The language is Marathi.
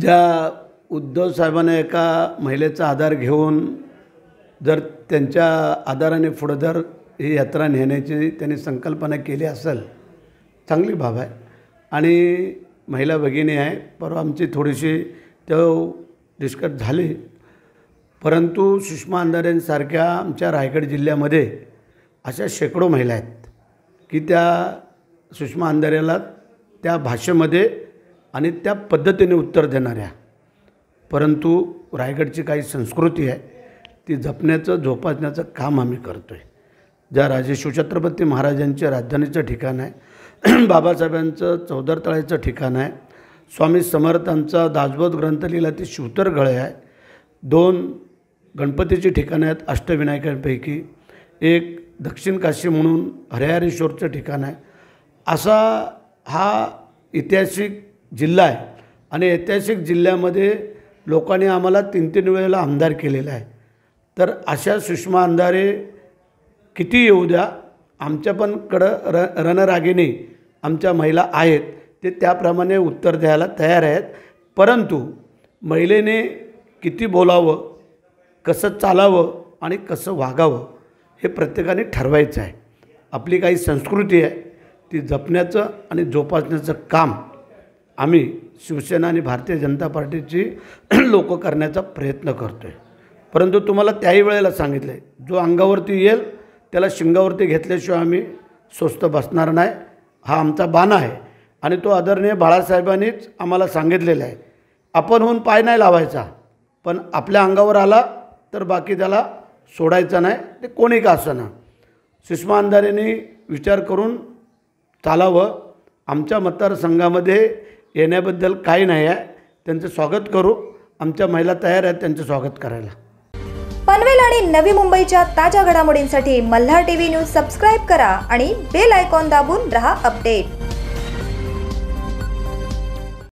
ज्या उद्धव साहेबांना एका महिलेचा आधार घेऊन जर त्यांच्या आधाराने पुढं जर ही यात्रा नेण्याची त्यांनी संकल्पना केली असेल चांगली बाब आहे आणि महिला भगिनी आहे परवा आमची थोडीशी तो डिस्कट झाली परंतु सुषमा अंधारेंसारख्या आमच्या रायगड जिल्ह्यामध्ये अशा शेकडो महिला आहेत की त्या सुषमा अंधारेला त्या भाषेमध्ये आणि त्या पद्धतीने उत्तर देणाऱ्या परंतु रायगडची काही संस्कृती आहे ती जपण्याचं जोपासण्याचं काम आम्ही करतो आहे ज्या राजे शिवछत्रपती महाराजांच्या राजधानीचं ठिकाण आहे बाबासाहेबांचं चौदरतळ्याचं ठिकाण आहे स्वामी समर्थांचा दासबोध ग्रंथ लिहिला ते गळे आहे दोन गणपतीची ठिकाणं आहेत अष्टविनायकांपैकी एक दक्षिण काशी म्हणून हरिहरेश्वरचं ठिकाण आहे असा हा ऐतिहासिक जिल्हा आहे आणि ऐतिहासिक जिल्ह्यामध्ये लोकांनी आम्हाला तीन तीन वेळेला आमदार केलेला आहे तर अशा सुषमा अंधारे किती येऊ द्या आमच्या पण कडं र रणरागिणी आमच्या महिला आहेत ते त्याप्रमाणे उत्तर द्यायला तयार आहेत परंतु महिलेने किती बोलावं कसं चालावं आणि कसं वागावं हे प्रत्येकाने ठरवायचं आहे आपली काही संस्कृती आहे ती जपण्याचं आणि जोपासण्याचं काम आम्ही शिवसेना आणि भारतीय जनता पार्टीची लोक करण्याचा प्रयत्न करतो आहे परंतु तुम्हाला त्याही वेळेला सांगितलं आहे जो अंगावरती येईल त्याला शिंगावरती घेतल्याशिवाय आम्ही स्वस्त बसणार नाही हा आमचा बाणा आहे आणि तो आदरणीय बाळासाहेबांनीच आम्हाला सांगितलेला आहे आपण होऊन पाय नाही लावायचा पण आपल्या अंगावर आला तर बाकी त्याला सोडायचा नाही ते कोणी का असं ना सुषमा अंधारेंनी विचार करून चालावं आमच्या मतदारसंघामध्ये येण्याबद्दल काही नाही आहे त्यांचं स्वागत करू आमच्या महिला तयार आहेत त्यांचं स्वागत करायला पनवेल आणि नवी मुंबईच्या ताज्या घडामोडींसाठी मल्हार व्ही न्यूज सबस्क्राईब करा आणि बेल आयकॉन दाबून रहा अपडेट